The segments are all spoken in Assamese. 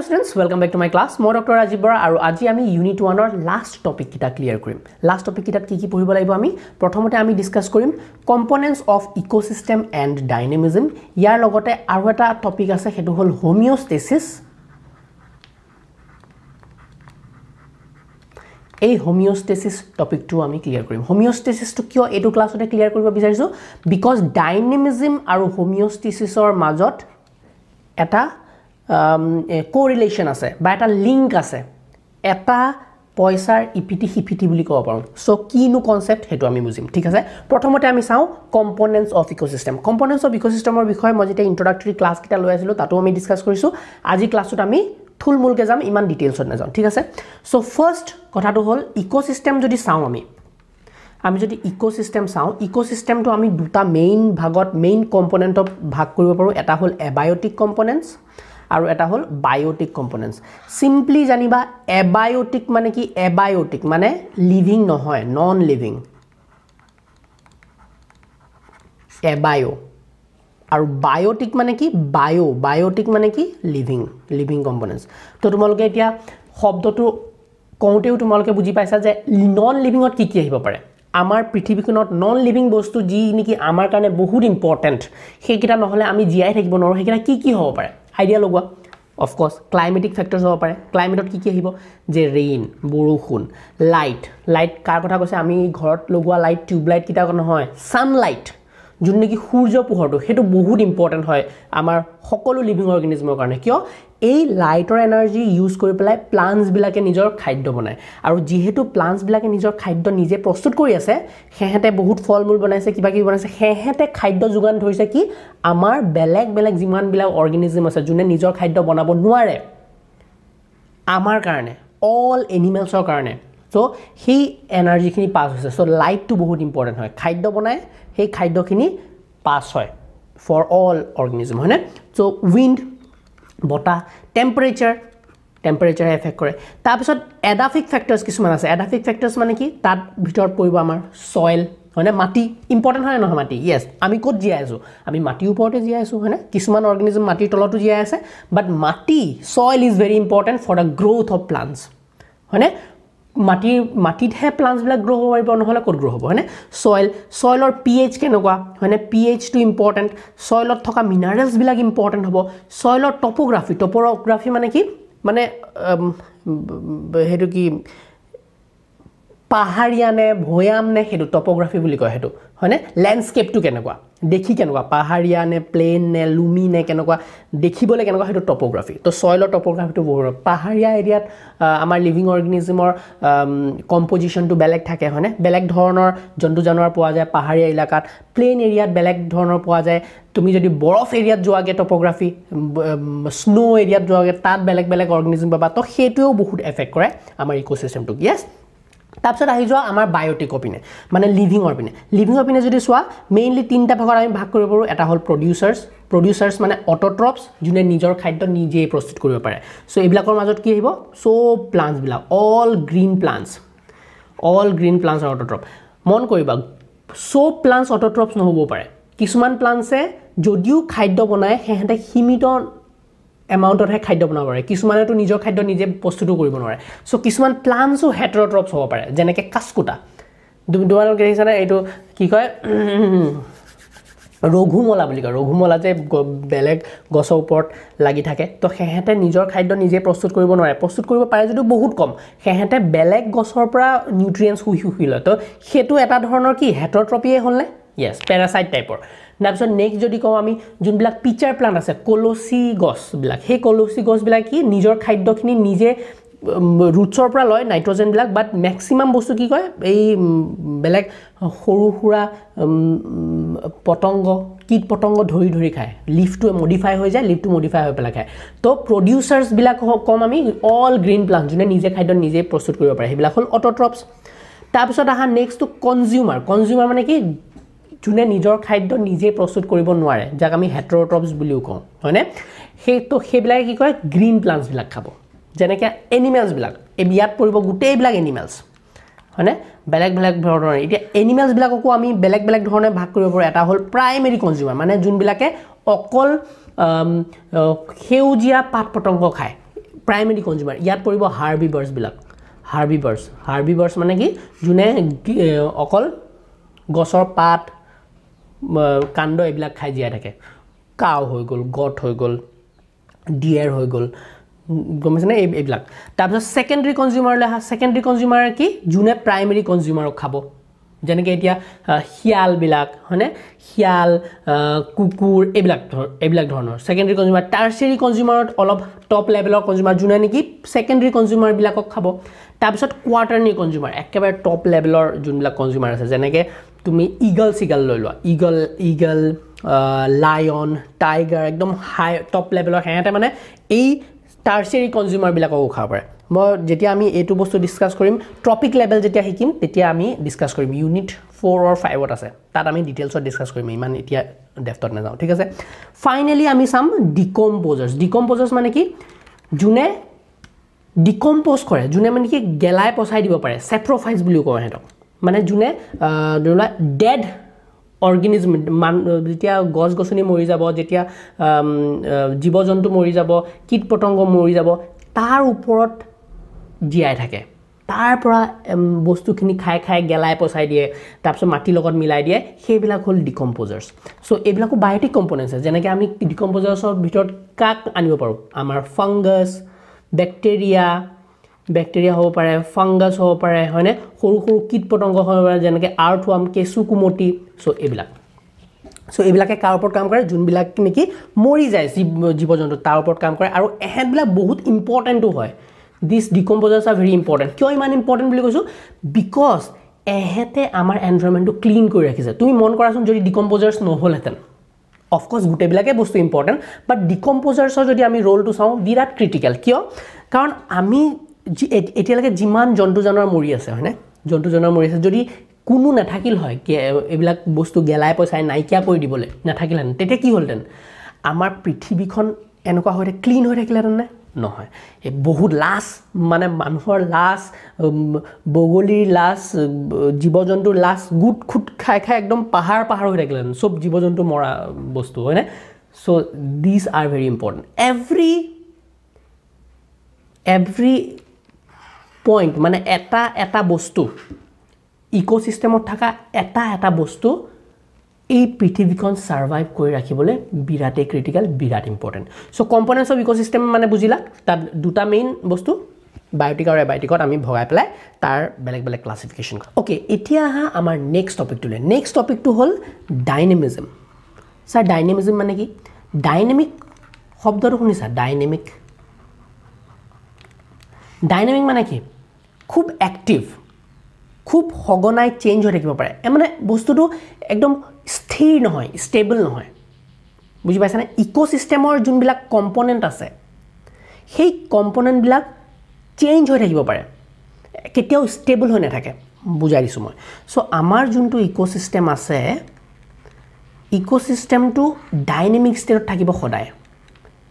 hello' students welcome back to my class মই ডক্টৰ ৰাজীৱ বৰা আৰু আজি আমি ইউনিট ওৱানৰ লাষ্ট টপিককেইটা ক্লিয়াৰ কৰিম লাষ্ট টপিককেইটাত কি কি পঢ়িব লাগিব আমি প্ৰথমতে আমি ডিছকাছ কৰিম components of ecosystem and dynamism ইয়াৰ লগতে আৰু এটা টপিক আছে সেইটো হ'ল হোমিঅ'ষ্টেচিছ এই হোমিঅ'ষ্টেচিছ টপিকটোও আমি ক্লিয়াৰ কৰিম হোমিঅ'ষ্টেচিছটো কিয় এইটো ক্লাছতে ক্লিয়াৰ কৰিব বিচাৰিছোঁ বিকজ ডাইনেমিজম আৰু হোমিঅ'ষ্টেচিছৰ মাজত এটা কৰিলেশ্যন আছে বা এটা লিংক আছে এটা পইচাৰ ইপিটি সিপিটি বুলি ক'ব পাৰোঁ চ' কিনো কনচেপ্ট সেইটো আমি বুজিম ঠিক আছে প্ৰথমতে আমি চাওঁ components of ecosystem components of ইক' চিষ্টেমৰ বিষয়ে মই যেতিয়া ইণ্ট্ৰডাক্টৰী ক্লাছকেইটা লৈ আছিলোঁ তাতো আমি ডিছকাছ কৰিছোঁ আজি ক্লাছটোত আমি থুলমূলকৈ যাম ইমান ডিটেইলছত নাযাওঁ ঠিক আছে চ' ফাৰ্ষ্ট কথাটো হ'ল ইক' চিষ্টেম যদি চাওঁ আমি আমি যদি ইক' চিষ্টেম চাওঁ ইক' চিষ্টেমটো আমি দুটা মেইন ভাগত মেইন কম্পনেণ্টত ভাগ কৰিব পাৰোঁ এটা হ'ল এবায়'টিক কম্পনেণ্টছ আৰু এটা হ'ল বায়'টিক কম্পনেণ্টছ চিম্পলি জানিবা এবায়'টিক মানে কি এবায়'টিক মানে লিভিং নহয় নন লিভিং এবায়' আৰু বায়'টিক মানে কি বায়' বায়'টিক মানে কি লিভিং লিভিং কম্পনেণ্টছ তো তোমালোকে এতিয়া শব্দটো কওঁতেও তোমালোকে বুজি পাইছা যে নন লিভিঙত কি কি আহিব পাৰে আমাৰ পৃথিৱীখনত নন লিভিং বস্তু যি নেকি আমাৰ কাৰণে বহুত ইম্পৰ্টেণ্ট সেইকেইটা নহ'লে আমি জীয়াই থাকিব নোৱাৰোঁ সেইকেইটা কি কি হ'ব পাৰে আইডিয়া লগোৱা অফক'ৰ্চ ক্লাইমেটিক ফেক্টৰ্ছ হ'ব পাৰে ক্লাইমেটত কি কি আহিব যে ৰেইন বৰষুণ লাইট লাইট কাৰ কথা কৈছে আমি ঘৰত লগোৱা লাইট টিউবলাইটকেইটা নহয় ছানলাইট যোন নেকি সূৰ্য পোহৰটো সেইটো বহুত ইম্পৰ্টেণ্ট হয় আমাৰ সকলো লিভিং অৰ্গেনিজমৰ কাৰণে কিয় এই লাইটৰ এনাৰ্জি ইউজ কৰি পেলাই প্লাণ্টছবিলাকে নিজৰ খাদ্য বনায় আৰু যিহেতু প্লাণ্টছবিলাকে নিজৰ খাদ্য নিজে প্ৰস্তুত কৰি আছে সেহেঁতে বহুত ফল মূল বনাইছে কিবা কিবি বনাইছে সেহেঁতে খাদ্য যোগান ধৰিছে কি আমাৰ বেলেগ বেলেগ যিমানবিলাক অৰ্গেনিজম আছে যোনে নিজৰ খাদ্য বনাব নোৱাৰে আমাৰ কাৰণে অল এনিমেলছৰ কাৰণে চ' সেই এনাৰ্জিখিনি পাছ হৈছে চ' লাইটটো বহুত ইম্পৰ্টেণ্ট হয় খাদ্য বনায় সেই খাদ্যখিনি পাছ হয় ফৰ অল অৰ্গেনিজম হয়নে চ' উইণ্ড বতাহ টেম্পাৰেচাৰ টেম্পাৰেচাৰে এফেক্ট কৰে তাৰপিছত এডাফিক ফেক্টৰ্ছ কিছুমান আছে এডাফিক ফেক্টৰ্ছ মানে কি তাত ভিতৰত পৰিব আমাৰ চইল হয়নে মাটি ইম্পৰ্টেণ্ট হয় নহয় মাটি য়েছ আমি ক'ত জীয়াই আছোঁ আমি মাটিৰ ওপৰতে জীয়াই আছোঁ হয়নে কিছুমান অৰ্গেনিজম মাটিৰ তলতো জীয়াই আছে বাট মাটি soil is very important for the growth of plants হয়নে মাটিৰ মাটিতহে প্লান্টছবিলাক গ্ৰ' হ'ব পাৰিব নহ'লে ক'ত গ্ৰ' হ'ব হয়নে চইল চইলৰ পি এইচ কেনেকুৱা হয়নে পি এইচটো ইম্পৰ্টেণ্ট চইলত থকা মিনাৰেলছবিলাক ইম্পৰ্টেণ্ট হ'ব চইলৰ টপ'গ্ৰাফী টপ'গ্ৰাফী মানে কি মানে সেইটো কি পাহাৰীয়া নে ভৈয়াম নে সেইটো টপ'গ্ৰাফী বুলি কয় সেইটো হয়নে লেণ্ডস্কেপটো কেনেকুৱা দেখি কেনেকুৱা পাহাৰীয়া নে প্লেইন নে লুমি নে কেনেকুৱা দেখিবলৈ কেনেকুৱা সেইটো টপ'গ্ৰাফী তো চইলৰ টপ'গ্ৰাফীটো বহুত পাহাৰীয়া এৰিয়াত আমাৰ লিভিং অৰ্গেনিজিমৰ কম্প'জিশ্যনটো বেলেগ থাকে হয়নে বেলেগ ধৰণৰ জন্তু জানোৱাৰ পোৱা যায় পাহাৰীয়া এলেকাত প্লেইন এৰিয়াত বেলেগ ধৰণৰ পোৱা যায় তুমি যদি বৰফ এৰিয়াত যোৱাগৈ টপ'গ্ৰাফী স্ন' এৰিয়াত যোৱাগৈ তাত বেলেগ বেলেগ অৰ্গেনিজিম পাবা তো সেইটোৱেও বহুত এফেক্ট কৰে আমাৰ ইক'চিষ্টেমটোক য়েছ তাৰপিছত আহি যোৱা আমাৰ বায়'টিকৰ পিনে মানে লিভিঙৰ পিনে লিভিঙৰ পিনে যদি চোৱা মেইনলি তিনিটা ভাগত আমি ভাগ কৰিব পাৰোঁ এটা হ'ল প্ৰডিউচাৰ্ছ প্ৰডিউচাৰ্ছ মানে অট'ট্ৰপছ যোনে নিজৰ খাদ্য নিজেই প্ৰস্তুত কৰিব পাৰে চ' এইবিলাকৰ মাজত কি আহিব চ' প্লাণ্টছবিলাক all green plants all green plants আৰু অট'ট্ৰপ মন কৰিবা চ' প্লাণ্টছ অট'ট্ৰপছ নহ'বও পাৰে কিছুমান প্লাণ্টছে যদিও খাদ্য বনায় সিহঁতে সীমিত এমাউণ্টতহে খাদ্য বনাব পাৰে কিছুমানেতো নিজৰ খাদ্য নিজে প্ৰস্তুতো কৰিব নোৱাৰে চ' কিছুমান প্লানছো হেটৰ ড্ৰপছ হ'ব পাৰে যেনেকৈ কাচকোটা তোমালোকে দেখিছানে এইটো কি কয় ৰঘুমলা বুলি কয় ৰঘুমলা যে বেলেগ গছৰ ওপৰত লাগি থাকে তো সিহঁতে নিজৰ খাদ্য নিজে প্ৰস্তুত কৰিব নোৱাৰে প্ৰস্তুত কৰিব পাৰে যদিও বহুত কম সিহঁতে বেলেগ গছৰ পৰা নিউট্ৰিয়েণ্টছ শুহি শুহি লয় তো সেইটো এটা ধৰণৰ কি হেটৰ ট্ৰপিয়ে হ'লনে য়েছ পেৰাচাইট টাইপৰ তাৰপিছত নেক্সট যদি কওঁ আমি যোনবিলাক পিচাৰ প্লাণ্ট আছে কলচি গছবিলাক সেই কলচি গছবিলাক কি নিজৰ খাদ্যখিনি নিজে ৰুটছৰ পৰা লয় নাইট্ৰজেনবিলাক বাট মেক্সিমাম বস্তু কি কয় এই বেলেগ সৰু সুৰা পতংগ কীট পতংগ ধৰি ধৰি খায় লিফটোৱে মডিফাই হৈ যায় লিফটো মডিফাই হৈ পেলাই খায় তো প্ৰডিউচাৰ্ছবিলাক কম আমি অল গ্ৰীণ প্লাণ্ট যোনে নিজে খাদ্য নিজে প্ৰস্তুত কৰিব পাৰে সেইবিলাক হ'ল অট'ট্ৰপছ তাৰপিছত অহা নেক্সটটো কনজিউমাৰ কনজিউমাৰ মানে কি যোনে নিজৰ খাদ্য নিজেই প্ৰস্তুত কৰিব নোৱাৰে যাক আমি হেট্ৰ'ট্ৰপছ বুলিও কওঁ হয়নে সেই তো সেইবিলাকে কি কয় গ্ৰীণ প্লাণ্টছবিলাক খাব যেনেকৈ এনিমেলছবিলাক এই বিয়াত পৰিব গোটেইবিলাক এনিমেলছ হয়নে বেলেগ বেলেগ ধৰণৰ এতিয়া এনিমেলছবিলাককো আমি বেলেগ বেলেগ ধৰণে ভাগ কৰিব পাৰোঁ এটা হ'ল প্ৰাইমেৰী কনজিউমাৰ মানে যোনবিলাকে অকল সেউজীয়া পাত পতংগ খায় প্ৰাইমেৰী কনজিউমাৰ ইয়াত পৰিব হাৰ্বিবাৰ্ছবিলাক হাৰ্বিবাৰ্ছ হাৰ্বিবাৰ্ছ মানে কি যোনে অকল গছৰ পাত কাণ্ড এইবিলাক খাই জীয়াই থাকে কাও হৈ গ'ল গট হৈ গ'ল ডিয়েৰ হৈ গ'ল গম পাইছেনে এই এইবিলাক তাৰপিছত ছেকেণ্ডেৰী কনজিউমাৰলৈ অহা ছেকেণ্ডেৰী কনজিউমাৰ কি যোনে প্ৰাইমেৰী কনজিউমাৰক খাব যেনেকৈ এতিয়া শিয়ালবিলাক হয়নে শিয়াল কুকুৰ এইবিলাক ধৰ এইবিলাক ধৰণৰ ছেকেণ্ডেৰী কনজিউমাৰ টাৰ্চেৰী কনজিউমাৰত অলপ টপ লেভেলৰ কনজিউমাৰ যোনে নেকি ছেকেণ্ডেৰী কনজিউমাৰবিলাকক খাব তাৰপিছত কোৱাৰ্টাৰনেৰী কনজিউমাৰ একেবাৰে টপ লেভেলৰ যোনবিলাক কনজিউমাৰ আছে যেনেকৈ তুমি ইগল চিগল লৈ লোৱা ইগল ইগল লায়ন টাইগাৰ একদম হাই টপ লেভেলৰ সিহঁতে মানে এই টাৰ্চিয়াৰী কনজিউমাৰবিলাককো খাব পাৰে মই যেতিয়া আমি এইটো বস্তু ডিছকাছ কৰিম ট্ৰপিক লেভেল যেতিয়া শিকিম তেতিয়া আমি ডিছকাছ কৰিম ইউনিট ফ'ৰ অৰ ফাইভত আছে তাত আমি ডিটেইলছত ডিছকাছ কৰিম ইমান এতিয়া ডেফটত নাযাওঁ ঠিক আছে ফাইনেলি আমি চাম ডিকম্প'জাৰ্ছ ডিকম্প'জাৰ্ছ মানে কি যোনে ডিকম্প'জ কৰে যোনে মানে কি গেলাই পচাই দিব পাৰে চেপ্ৰফাইজ বুলিও কওঁ সিহঁতক মানে যোনে ধৰি লোৱা ডেড অৰ্গেনিজম মান যেতিয়া গছ গছনি মৰি যাব যেতিয়া জীৱ জন্তু মৰি যাব কীট পতংগ মৰি যাব তাৰ ওপৰত জীয়াই থাকে তাৰ পৰা বস্তুখিনি খাই খাই গেলাই পচাই দিয়ে তাৰপিছত মাটিৰ লগত মিলাই দিয়ে সেইবিলাক হ'ল ডিকম্প'জাৰ্ছ চ' এইবিলাকো বায়'টিক কম্প'নেণ্টছ আছে যেনেকৈ আমি ডিকম্প'জাৰ্ছৰ ভিতৰত কাক আনিব পাৰোঁ আমাৰ ফাংগাছ বেক্টেৰিয়া বেক্টেৰিয়া হ'ব পাৰে ফাংগাছ হ'ব পাৰে হয়নে সৰু সৰু কীট পতংগ হ'ব পাৰে যেনেকৈ আৰ্থ ৱাম কেঁচু কুমতি চ' এইবিলাক চ' এইবিলাকে কাৰ ওপৰত কাম কৰে যোনবিলাক নেকি মৰি যায় জীৱ জীৱ জন্তু তাৰ ওপৰত কাম কৰে আৰু এহেঁতবিলাক বহুত ইম্পৰ্টেণ্টো হয় this decomposers are very important কিয় ইমান ইম্পৰ্টেণ্ট বুলি কৈছোঁ বিকজ এহেঁতে আমাৰ এনভাইৰমেণ্টটো ক্লিন কৰি ৰাখিছে তুমি মন কৰাচোন যদি ডিকম্প'জাৰ্ছ নহ'লহেঁতেন অফক'ৰ্ছ গোটেইবিলাকে বস্তু ইম্পৰ্টেণ্ট বাট ডিকম্প'জাৰ্ছৰ যদি আমি ৰ'লটো চাওঁ বিৰাট ক্ৰিটিকেল কিয় কাৰণ আমি এতিয়ালৈকে যিমান জন্তু জানোৱাৰ মৰি আছে হয়নে জন্তু জানোৱাৰ মৰি আছে যদি কোনো নাথাকিল হয় এইবিলাক বস্তু গেলাই পইচাই নাইকিয়া কৰি দিবলৈ নাথাকিলহেঁতেন তেতিয়া কি হ'লহেঁতেন আমাৰ পৃথিৱীখন এনেকুৱা হৈ ক্লিন হৈ থাকিলেহেঁতেনে নহয় এই বহুত লাজ মানে মানুহৰ লাজ বগলীৰ লাজ জীৱ জন্তুৰ লাজ গোট খুট খাই খাই একদম পাহাৰ পাহাৰ হৈ থাকিলেহেঁতেন চব জীৱ জন্তু মৰা বস্তু হয়নে so' this are very important every every point মানে এটা এটা বস্তু ইক'চিষ্টেমত থকা এটা এটা বস্তু এই পৃথিৱীখন ছাৰ্ভাইভ কৰি ৰাখিবলৈ বিৰাটেই ক্ৰিটিকেল বিৰাট important so' components of ecosystem মানে বুজিলা তাত দুটা মেইন বস্তু বায়'টিক আৰু এবায়'টিকত আমি ভগাই পেলাই তাৰ বেলেগ বেলেগ ক্লাছিফিকেশ্যন অ'কে এতিয়া আহা আমাৰ নেক্সট টপিকটোলৈ নেক্সট টপিকটো হ'ল ডাইনেমিজম ছাৰ ডাইনেমিজম মানে কি ডাইনেমিক শব্দটো শুনিছা ডাইনেমিক ডাইনেমিক মানে কি খুব এক্টিভ খুব সঘনাই চেঞ্জ হৈ থাকিব পাৰে মানে বস্তুটো একদম স্থিৰ নহয় ষ্টেবল নহয় বুজি পাইছানে ইক' চিষ্টেমৰ যোনবিলাক কম্পনেণ্ট আছে সেই কম্পনেণ্টবিলাক চেঞ্জ হৈ থাকিব পাৰে কেতিয়াও ষ্টেবল হৈ নাথাকে বুজাই দিছোঁ মই চ' আমাৰ যোনটো ইক' চিষ্টেম আছে ইক' চিষ্টেমটো ডাইনেমিক ষ্টেটত থাকিব সদায়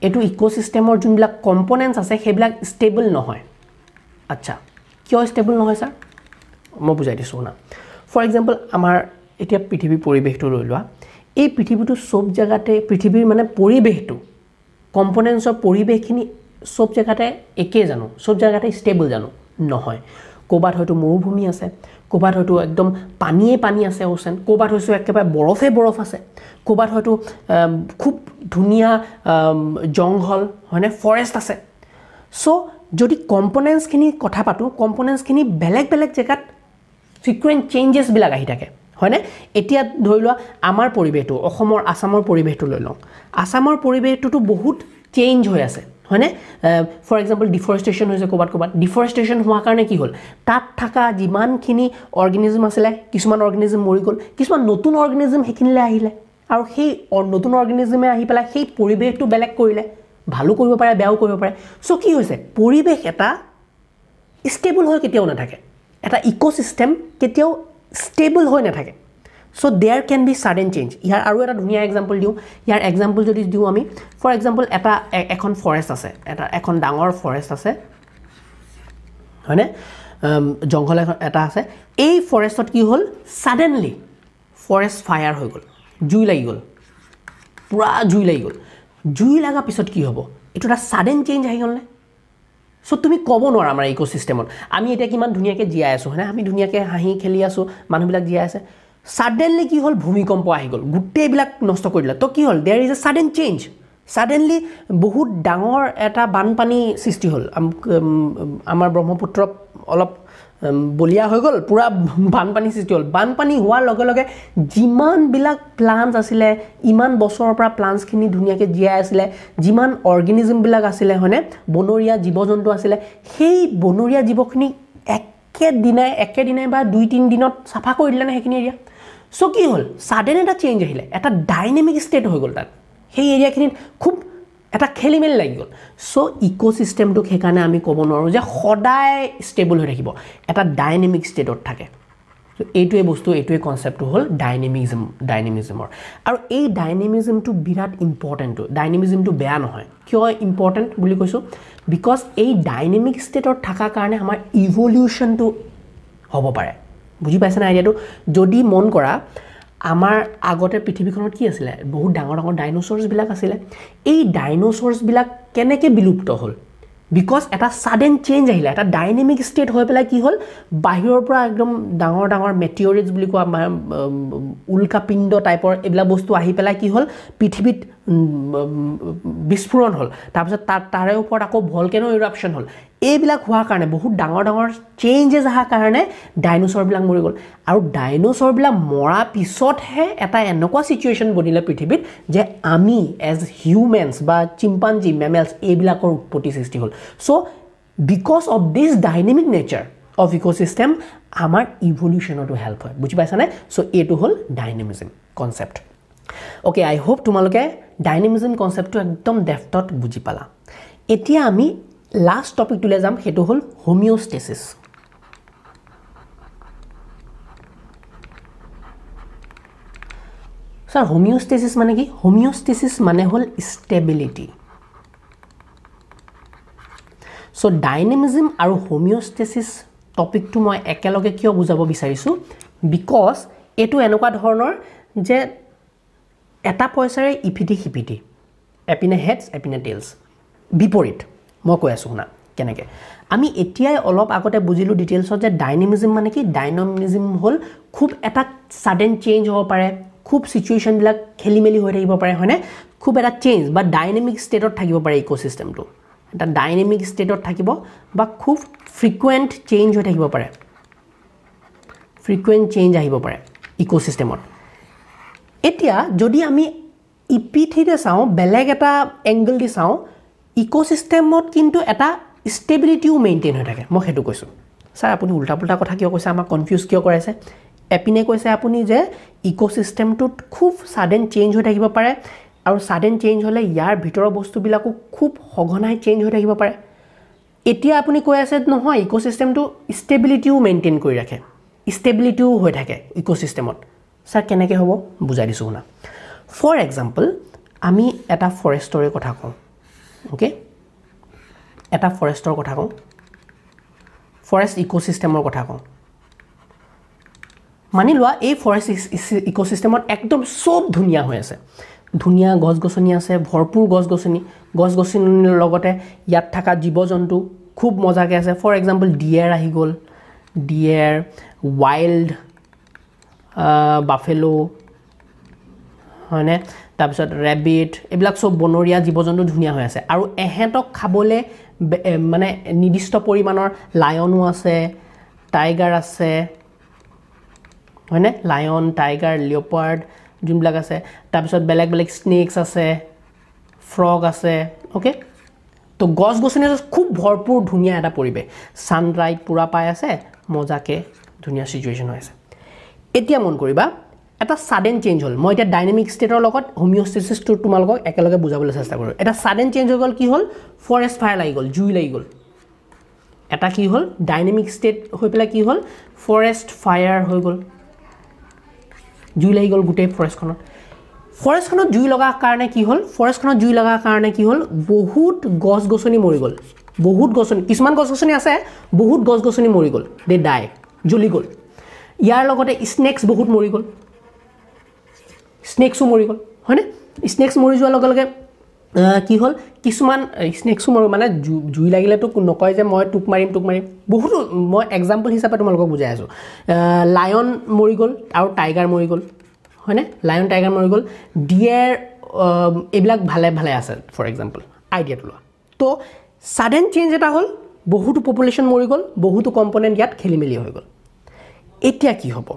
এইটো ইক' চিষ্টেমৰ যোনবিলাক কম্পনেণ্টছ আছে সেইবিলাক ষ্টেবল নহয় আচ্ছা কিয় ষ্টেবল নহয় ছাৰ মই বুজাই দিছোঁ শুনা ফৰ এক্সাম্পল আমাৰ এতিয়া পৃথিৱীৰ পৰিৱেশটো লৈ লোৱা এই পৃথিৱীটো চব জেগাতে পৃথিৱীৰ মানে পৰিৱেশটো কম্পনেঞ্চৰ পৰিৱেশখিনি চব জেগাতে একেই জানো চব জেগাতে ষ্টেবল জানো নহয় ক'ৰবাত হয়তো মৰুভূমি আছে ক'ৰবাত হয়তো একদম পানীয়ে পানী আছে অচেন ক'ৰবাত হৈছোঁ একেবাৰে বৰফে বৰফ আছে ক'ৰবাত হয়তো খুব ধুনীয়া জংঘল হয়নে ফৰেষ্ট আছে চ' যদি কম্পনেণ্টছখিনি কথা পাতোঁ কম্পনেণ্টছখিনি বেলেগ বেলেগ জেগাত ফ্ৰিকুৱেণ্ট চেইঞ্জেছবিলাক আহি থাকে হয়নে এতিয়া ধৰি লোৱা আমাৰ পৰিৱেশটো অসমৰ আছামৰ পৰিৱেশটো লৈ লওঁ আছামৰ পৰিৱেশটোতো বহুত চেইঞ্জ হৈ আছে হয়নে ফৰ এক্সাম্পল ডিফৰেষ্টেশ্যন হৈছে ক'ৰবাত ক'ৰবাত ডিফৰেষ্টেশ্যন হোৱাৰ কাৰণে কি হ'ল তাত থকা যিমানখিনি অৰ্গেনিজম আছিলে কিছুমান অৰ্গেনিজম মৰি গ'ল কিছুমান নতুন অৰ্গেনিজম সেইখিনিলৈ আহিলে আৰু সেই নতুন অৰ্গেনিজমে আহি পেলাই সেই পৰিৱেশটো বেলেগ কৰিলে ভালো কৰিব পাৰে বেয়াও কৰিব পাৰে চ' কি হৈছে পৰিৱেশ এটা ষ্টেবল হৈ কেতিয়াও নাথাকে এটা ইক' ইক'চিষ্টেম কেতিয়াও ষ্টেবল হৈ নাথাকে so' there can be sudden change ইয়াৰ আৰু এটা ধুনীয়া এক্সাম্পল দিওঁ ইয়াৰ এক্সাম্পল যদি দিওঁ আমি ফৰ এক্সাম্পল এটা এখন ফৰেষ্ট আছে এটা এখন ডাঙৰ ফৰেষ্ট আছে হয়নে জংঘল এখন এটা আছে এই ফৰেষ্টত কি হ'ল ছাডেনলি ফৰেষ্ট ফায়াৰ হৈ গ'ল জুই লাগি গ'ল পূৰা জুই লাগি গ'ল জুই লগা পিছত কি হ'ব এইটো এটা ছাডেন চেঞ্জ আহি গ'লনে চ' তুমি ক'ব নোৱাৰা আমাৰ ইক' চিষ্টেমত আমি এতিয়া কিমান ধুনীয়াকৈ জীয়াই আছোঁ হয়নে আমি ধুনীয়াকৈ হাঁহি খেলি আছোঁ মানুহবিলাক জীয়াই আছে ছাডেনলি কি হ'ল ভূমিকম্প আহি গ'ল গোটেইবিলাক নষ্ট কৰি দিলে তো কি হ'ল there is a sudden change suddenly বহুত ডাঙৰ এটা বানপানীৰ সৃষ্টি হ'ল আমাৰ ব্ৰহ্মপুত্ৰ অলপ বলিয়া হৈ গ'ল পূৰা বানপানীৰ সৃষ্টি হ'ল বানপানী হোৱাৰ লগে লগে যিমানবিলাক প্লাণ্টছ আছিলে ইমান বছৰৰ পৰা প্লাণ্টছখিনি ধুনীয়াকৈ জীয়াই আছিলে যিমান অৰ্গেনিজমবিলাক আছিলে হয়নে বনৰীয়া জীৱ জন্তু আছিলে সেই বনৰীয়া জীৱখিনি একেদিনাই একেদিনাই বা দুই তিনিদিনত চাফা কৰি দিলে নে সেইখিনি এৰিয়া চ' কি হ'ল ছাডেন এটা চেঞ্জ আহিলে এটা ডাইনেমিক ষ্টেট হৈ গ'ল তাত সেই এৰিয়াখিনিত খুব এটা খেলি মেলি লাগি গ'ল চ' ইক' চিষ্টেমটোক সেইকাৰণে আমি ক'ব নোৱাৰোঁ যে সদায় ষ্টেবল হৈ থাকিব এটা ডাইনেমিক ষ্টেটত থাকে এইটোৱে বস্তু এইটোৱে কনচেপ্টটো হ'ল ডাইনেমিজম ডাইনেমিজমৰ আৰু এই ডাইনেমিজমটো বিৰাট ইম্পৰ্টেণ্টটো ডাইনেমিজমটো বেয়া নহয় কিয় ইম্পৰ্টেণ্ট বুলি কৈছোঁ বিকজ এই ডাইনেমিক ষ্টেটত থকাৰ কাৰণে আমাৰ ইভলিউশ্যনটো হ'ব পাৰে বুজি পাইছেনে আইডিয়াটো যদি মন কৰা আমাৰ আগতে পৃথিৱীখনত কি আছিলে বহুত ডাঙৰ ডাঙৰ ডাইনচৰ্ছবিলাক আছিলে এই ডাইনচৰ্ছবিলাক কেনেকৈ বিলুপ্ত হ'ল বিকজ এটা ছাডেন চেঞ্জ আহিলে এটা ডাইনেমিক ষ্টেট হৈ পেলাই কি হ'ল বাহিৰৰ পৰা একদম ডাঙৰ ডাঙৰ মেটিয়ৰিজ বুলি কোৱা উল্কাপিণ্ড টাইপৰ এইবিলাক বস্তু আহি পেলাই কি হ'ল পৃথিৱীত বিস্ফোৰণ হ'ল তাৰপিছত তাত তাৰে ওপৰত আকৌ ভলকেনো ইৰাপশ্যন হ'ল এইবিলাক হোৱাৰ কাৰণে বহুত ডাঙৰ ডাঙৰ চেঞ্জেছ অহাৰ কাৰণে ডাইনছৰবিলাক মৰি গ'ল আৰু ডাইনছৰবিলাক মৰা পিছতহে এটা এনেকুৱা চিটুৱেশ্যন বনিলে পৃথিৱীত যে আমি এজ হিউমেনছ বা চিম্পাঞ্জি মেমেলছ এইবিলাকৰ উৎপত্তি সৃষ্টি হ'ল so' because of this dynamic nature of ecosystem আমাৰ ইভলিউশ্যনতো হেল্প হয় বুজি পাইছানে চ' এইটো হ'ল dynamism concept okay I hope তোমালোকে ডাইনেমিজম কনচেপ্টটো একদম ডেফটত বুজি পালা এতিয়া আমি লাষ্ট টপিকটোলৈ যাম সেইটো হ'ল হোমিঅ'ষ্টেচিছ ছাৰ হোমিঅ'ষ্টেচিছ মানে কি হোমিঅ'ষ্টেচিছ মানে হ'ল ষ্টেবিলিটি ছ' ডাইনেমিজম আৰু হোমিঅ'ষ্টেচিছ টপিকটো মই একেলগে কিয় বুজাব বিচাৰিছোঁ বিকজ এইটো এনেকুৱা ধৰণৰ যে এটা পইচাৰে ইপিটি সিপিটি এপিনে হেডছ এপিনে টেইলছ বিপৰীত মই কৈ আছোঁ শুনা কেনেকৈ আমি এতিয়াই অলপ আগতে বুজিলোঁ ডিটেইলছত যে ডাইনেমিজিম মানে কি ডাইনমিজিম হ'ল খুব এটা ছাডেন চেঞ্জ হ'ব পাৰে খুব ছিটুৱেশ্যনবিলাক খেলি মেলি হৈ থাকিব পাৰে হয়নে খুব এটা চেঞ্জ বা ডাইনেমিক ষ্টেটত থাকিব পাৰে ইক' চিষ্টেমটো এটা ডাইনেমিক ষ্টেটত থাকিব বা খুব ফ্ৰিকুৱেণ্ট চেঞ্জ হৈ থাকিব পাৰে ফ্ৰিকুৱেণ্ট চেঞ্জ আহিব পাৰে ইক' চিষ্টেমত এতিয়া যদি আমি ইপিথিৰে চাওঁ বেলেগ এটা এংগল দি চাওঁ ইক' ইক'চিষ্টেমত কিন্তু এটা ষ্টেবিলিটিও মেইনটেইন হৈ থাকে মই সেইটো কৈছোঁ ছাৰ আপুনি উল্টা পুল্টা কথা কিয় কৈছে আমাক কনফিউজ কিয় কৰাইছে এপিনে কৈছে আপুনি যে ইক' ইক'চিষ্টেমটোত খুব ছাডেন চেঞ্জ হৈ থাকিব পাৰে আৰু ছাডেন চেঞ্জ হ'লে ইয়াৰ ভিতৰৰ বস্তুবিলাকো খুব সঘনাই চেঞ্জ হৈ থাকিব পাৰে এতিয়া আপুনি কৈ আছে নহয় ইক' ইক'চিষ্টেমটো ষ্টেবিলিটিও মেইনটেইন কৰি ৰাখে ষ্টেবিলিটিও হৈ থাকে ইক' ইক'চিষ্টেমত ছাৰ কেনেকৈ হ'ব বুজাই দিছোঁ শুনা ফৰ এক্সাম্পল আমি এটা ফৰেষ্টৰে কথা কওঁ অ'কে এটা ফৰেষ্টৰ কথা কওঁ ফৰেষ্ট ইক'চিষ্টেমৰ কথা কওঁ মানি লোৱা এই ফৰেষ্ট ইক'চিষ্টেমত একদম চব ধুনীয়া হৈ আছে ধুনীয়া গছ গছনি আছে ভৰপূৰ গছ গছনি গছ গছনিৰ লগতে ইয়াত থকা জীৱ জন্তু খুব মজাকৈ আছে ফৰ এক্সাম্পল ডিয়েৰ আহি গ'ল ডিয়েৰ ৱাইল্ড বাফেলো হয়নে তাৰপিছত ৰেবিট এইবিলাক চব বনৰীয়া জীৱ জন্তু ধুনীয়া হৈ আছে আৰু এহেঁতক খাবলৈ মানে নিৰ্দিষ্ট পৰিমাণৰ লায়নো আছে টাইগাৰ আছে হয়নে লায়ন টাইগাৰ লিঅপাৰ্ড যোনবিলাক আছে তাৰপিছত বেলেগ বেলেগ স্নেকছ আছে ফ্ৰগ আছে অ'কে তো গছ গছনি খুব ভৰপূৰ ধুনীয়া এটা পৰিৱেশ ছানৰাইজ পূৰা পাই আছে মজাকৈ ধুনীয়া চিটুৱেশ্যন হৈ আছে এতিয়া মন কৰিবা এটা ছাডেন চেঞ্জ হ'ল মই এতিয়া ডাইনেমিক ষ্টেটৰ লগত হোমিঅ'ষ্টেচিছটো তোমালোকক একেলগে বুজাবলৈ চেষ্টা কৰোঁ এটা ছাডেন চেঞ্জ হৈ গ'ল কি হ'ল ফৰেষ্ট ফায়াৰ লাগি গ'ল জুই লাগি গ'ল এটা কি হ'ল ডাইনেমিক ষ্টেট হৈ পেলাই কি হ'ল ফৰেষ্ট ফায়াৰ হৈ গ'ল জুই লাগি গ'ল গোটেই ফৰেষ্টখনত ফৰেষ্টখনত জুই লগা কাৰণে কি হ'ল ফৰেষ্টখনত জুই লগাৰ কাৰণে কি হ'ল বহুত গছ গছনি মৰি গ'ল বহুত গছনি কিছুমান গছ গছনি আছে বহুত গছ গছনি মৰি গ'ল দে ডাই জ্বলি গ'ল ইয়াৰ লগতে স্নেক্স বহুত মৰি গ'ল স্নেক্সো মৰি গ'ল হয়নে স্নেক্স মৰি যোৱাৰ লগে লগে কি হ'ল কিছুমান স্নেক্সো মৰোঁ মানে জুই লাগিলেতো নকয় যে মই টোক মাৰিম টোক মাৰিম বহুতো মই এক্সাম্পল হিচাপে তোমালোকক বুজাই আছোঁ লায়ন মৰি গ'ল আৰু টাইগাৰ মৰি গ'ল হয়নে লায়ন টাইগাৰ মৰি গ'ল ডিয়েৰ এইবিলাক ভালে ভালে আছে ফৰ এক্সাম্পল আইডিয়াটো লোৱা ত' ছাডেন চেঞ্জ এটা হ'ল বহুতো পপুলেশ্যন মৰি গ'ল বহুতো কম্পনেণ্ট ইয়াত খেলি মেলি হৈ গ'ল এতিয়া কি হ'ব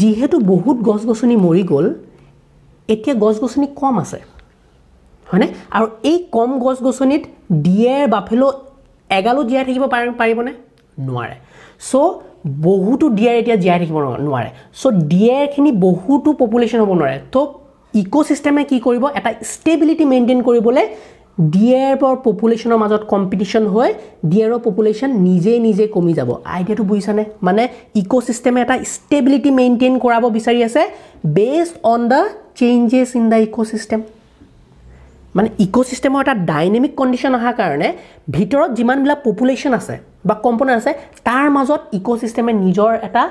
যিহেতু বহুত গছ গছনি মৰি গ'ল এতিয়া গছ গছনি কম আছে হয়নে আৰু এই কম গছ গছনিত ডিয়েৰ বাফেলো এগালো জীয়াই থাকিব পাৰিবনে নোৱাৰে চ' বহুতো ডিয়েৰ এতিয়া জীয়াই থাকিব নোৱাৰে চ' ডিয়েৰখিনি বহুতো পপুলেশ্যন হ'ব নোৱাৰে ত' ইক' চিষ্টেমে কি কৰিব এটা ষ্টেবিলিটি মেইনটেইন কৰিবলৈ ডিয়েৰবৰ পপুলেশ্যনৰ মাজত কম্পিটিশ্যন হৈ ডিয়েৰৰ পপুলেশ্যন নিজে নিজে কমি যাব আইডিয়াটো বুজিছানে মানে ইক'চিষ্টেমে এটা ষ্টেবিলিটি মেইনটেইন কৰাব বিচাৰি আছে based on the changes in the ecosystem মানে ইক'চিষ্টেমৰ এটা ডাইনেমিক কণ্ডিশ্যন অহাৰ কাৰণে ভিতৰত যিমানবিলাক পপুলেশ্যন আছে বা কম্পনেণ্ট আছে তাৰ মাজত ইক'চিষ্টেমে নিজৰ এটা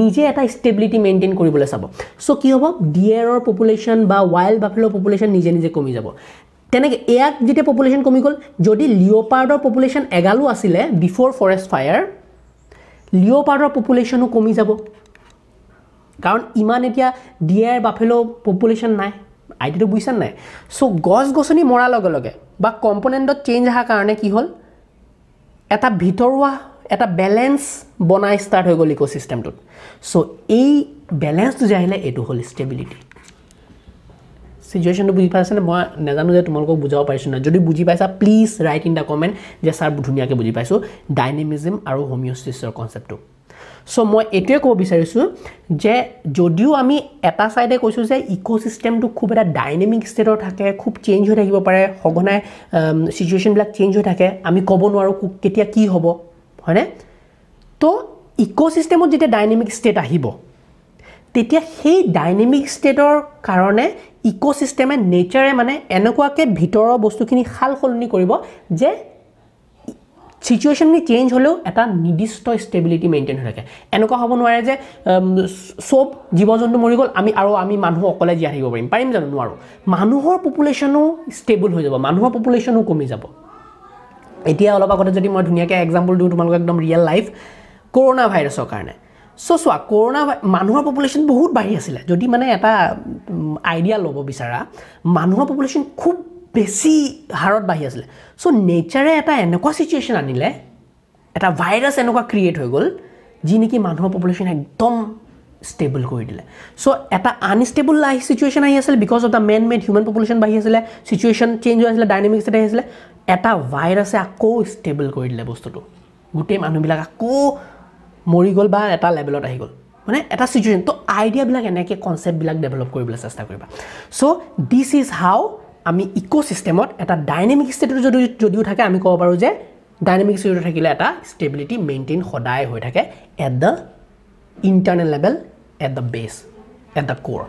নিজে এটা ষ্টেবিলিটি মেইনটেইন কৰিবলৈ চাব চ' কি হ'ব ডিয়েৰৰ পপুলেশ্যন বা ৱাইল্ড বাফেলৰ পপুলেশ্যন নিজে নিজে কমি যাব তেনেকৈ ইয়াক যেতিয়া পপুলেশ্যন কমি গ'ল যদি লিঅ'পাৰ্ডৰ পপুলেশ্যন এগালো আছিলে বিফৰ ফৰেষ্ট ফায়াৰ লিঅ'পাৰ্ডৰ পপুলেশ্যনো কমি যাব কাৰণ ইমান এতিয়া ডিয়াৰ বাফেলো পপুলেশ্যন নাই আইডিটো বুজিছান নাই চ' গছ গছনি মৰাৰ লগে লগে বা কম্পনেণ্টত চেঞ্জ অহাৰ কাৰণে কি হ'ল এটা ভিতৰুৱা এটা বেলেঞ্চ বনাই ষ্টাৰ্ট হৈ গ'ল ইক' চিষ্টেমটোত চ' এই বেলেঞ্চটো যে আহিলে এইটো হ'ল ষ্টেবিলিটি চিটুৱেশ্যনটো বুজি পাইছেনে মই নাজানো যে তোমালোকক বুজাব পাৰিছোঁ নাই যদি বুজি পাইছা please write in the comment যে ছাৰ ধুনীয়াকৈ বুজি পাইছোঁ ডাইনেমিজিম আৰু হোমিঅ'ষ্টিছৰ কনচেপ্টটো চ' মই এইটোৱে ক'ব বিচাৰিছোঁ যে যদিও আমি এটা ছাইডে কৈছোঁ যে ইক'চিষ্টেমটো খুব এটা ডাইনেমিক ষ্টেটৰ থাকে খুব চেঞ্জ হৈ থাকিব পাৰে সঘনাই চিটুৱেশ্যনবিলাক চেঞ্জ হৈ থাকে আমি ক'ব নোৱাৰোঁ কেতিয়া কি হ'ব হয়নে ত' ইক'চিষ্টেমত যেতিয়া ডাইনেমিক ষ্টেট আহিব তেতিয়া সেই ডাইনেমিক ষ্টেটৰ কাৰণে ইক'চিষ্টেমে নেচাৰে মানে এনেকুৱাকৈ ভিতৰৰ বস্তুখিনি সাল সলনি কৰিব যে ছিটুৱেশ্যনখিনি চেঞ্জ হ'লেও এটা নিৰ্দিষ্ট ষ্টেবিলিটি মেইনটেইন হৈ থাকে এনেকুৱা হ'ব নোৱাৰে যে চব জীৱ জন্তু মৰি গ'ল আমি আৰু আমি মানুহ অকলে জীয়াই থাকিব পাৰিম পাৰিম জানো নোৱাৰোঁ মানুহৰ পপুলেশ্যনো ষ্টেবল হৈ যাব মানুহৰ পপুলেশ্যনো কমি যাব এতিয়া অলপ আগতে যদি মই ধুনীয়াকৈ এক্সাম্পল দিওঁ তোমালোকে একদম ৰিয়েল লাইফ কৰোণা ভাইৰাছৰ কাৰণে চ' চোৱা কৰোণা মানুহৰ পপুলেশ্যন বহুত বাঢ়ি আছিলে যদি মানে এটা আইডিয়া ল'ব বিচাৰা মানুহৰ পপুলেশ্যন খুব বেছি হাৰত বাঢ়ি আছিলে চ' নেচাৰে এটা এনেকুৱা চিটুৱেশ্যন আনিলে এটা ভাইৰাছ এনেকুৱা ক্ৰিয়েট হৈ গ'ল যি নেকি মানুহৰ পপুলেশ্যন একদম ষ্টেবল কৰি দিলে চ' এটা আনষ্টেবল লাইফ চিটুৱেশ্যন আহি আছিলে because of the man made human population বাঢ়ি আছিলে চিটুৱেশ্যন চেঞ্জ হৈ আছিলে ডাইনেমিক ষ্টেট আহি আছিলে এটা ভাইৰাছে আকৌ ষ্টেবল কৰি দিলে বস্তুটো গোটেই মানুহবিলাক আকৌ মৰি গ'ল বা এটা লেভেলত আহি গ'ল মানে এটা চিটুৱেশ্যন ত' আইডিয়াবিলাক এনেকৈ কনচেপ্টবিলাক ডেভেলপ কৰিবলৈ চেষ্টা কৰিবা চ' দিছ ইজ হাউ আমি ইক' চিষ্টেমত এটা ডাইনেমিক ষ্টেটত যদি যদিও থাকে আমি ক'ব পাৰোঁ যে ডাইনেমিক ষ্টেটত থাকিলে এটা ষ্টেবিলিটি মেইনটেইন সদায় হৈ থাকে at the internal level at the base at the core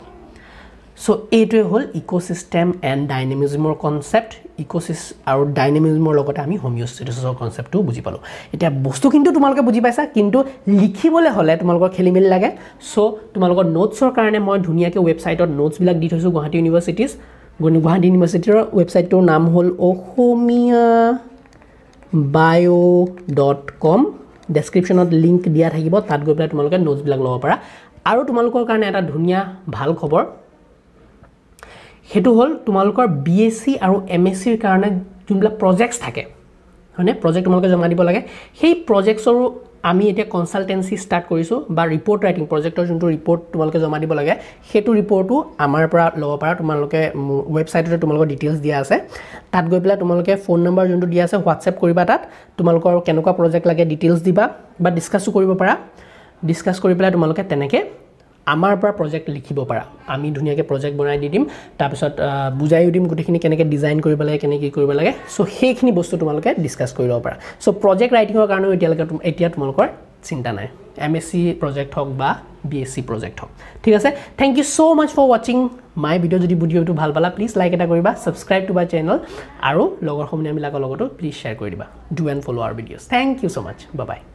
so' এইটোৱে হ'ল ইক' চিষ্টেম এণ্ড ডাইনেমিজিমৰ কনচেপ্ট ইক'চিছ আৰু ডাইনেমিজমৰ লগতে আমি হোমিঅ'ষ্টেটিছৰ কনচেপ্টটো বুজি পালোঁ এতিয়া বস্তু কিন্তু তোমালোকে বুজি পাইছা কিন্তু লিখিবলৈ হ'লে তোমালোকৰ খেলি মেলি লাগে চ' তোমালোকৰ নোটছৰ কাৰণে মই ধুনীয়াকৈ ৱেবছাইটত নোটছবিলাক দি থৈছোঁ গুৱাহাটী ইউনিভাৰ্চিটিজ গুৱাহাটী ইউনিভাৰ্চিটিৰ ৱেবছাইটটোৰ নাম হ'ল অসমীয়া বায়' ডট কম ডেছক্ৰিপশ্যনত লিংক দিয়া থাকিব তাত গৈ পেলাই তোমালোকে নোটছবিলাক ল'ব পাৰা আৰু তোমালোকৰ কাৰণে এটা ধুনীয়া ভাল খবৰ সেইটো হ'ল তোমালোকৰ বি এছ চি আৰু এম এছ চিৰ কাৰণে যোনবিলাক প্ৰজেক্টছ থাকে হয়নে প্ৰজেক্ট তোমালোকে জমা দিব লাগে সেই প্ৰজেক্টছৰো আমি এতিয়া কনচালটেঞ্চি ষ্টাৰ্ট কৰিছোঁ বা ৰিপৰ্ট ৰাইটিং প্ৰজেক্টৰ যোনটো ৰিপৰ্ট তোমালোকে জমা দিব লাগে সেইটো ৰিপৰ্টো আমাৰ পৰা ল'ব পাৰা তোমালোকে মোৰ ৱেবছাইটতে তোমালোকৰ ডিটেইলছ দিয়া আছে তাত গৈ পেলাই তোমালোকে ফোন নম্বৰ যোনটো দিয়া আছে হোৱাটছএপ কৰিবা তাত তোমালোকৰ কেনেকুৱা প্ৰজেক্ট লাগে ডিটেইলছ দিবা বা ডিছকাছো কৰিব পাৰা ডিছকাছ কৰি পেলাই তোমালোকে তেনেকৈ আমাৰ পৰা প্ৰজেক্ট লিখিব পাৰা আমি ধুনীয়াকৈ প্ৰজেক্ট বনাই দি দিম তাৰপিছত বুজায়ো দিম গোটেইখিনি কেনেকৈ ডিজাইন কৰিব লাগে কেনেকৈ কৰিব লাগে ছ' সেইখিনি বস্তু তোমালোকে ডিছকাছ কৰি ল'ব পাৰা ছ' প্ৰজেক্ট ৰাইটিঙৰ কাৰণেও এতিয়ালৈকে এতিয়া তোমালোকৰ চিন্তা নাই এম এছ চি প্ৰজেক্ট হওক বা বি এছ চি প্ৰজেক্ট হওক ঠিক আছে thank you so' much for ৱাচিং মাই ভিডিঅ' যদি ভিডিঅ'টো ভাল পালা প্লিজ লাইক এটা কৰিবা ছাবস্ক্ৰাইব টু মাই চেনেল আৰু লগৰ সমনীয়াবিলাকৰ লগতো প্লিজ শ্বেয়াৰ কৰি দিবা do and follow' our videos thank you so' much by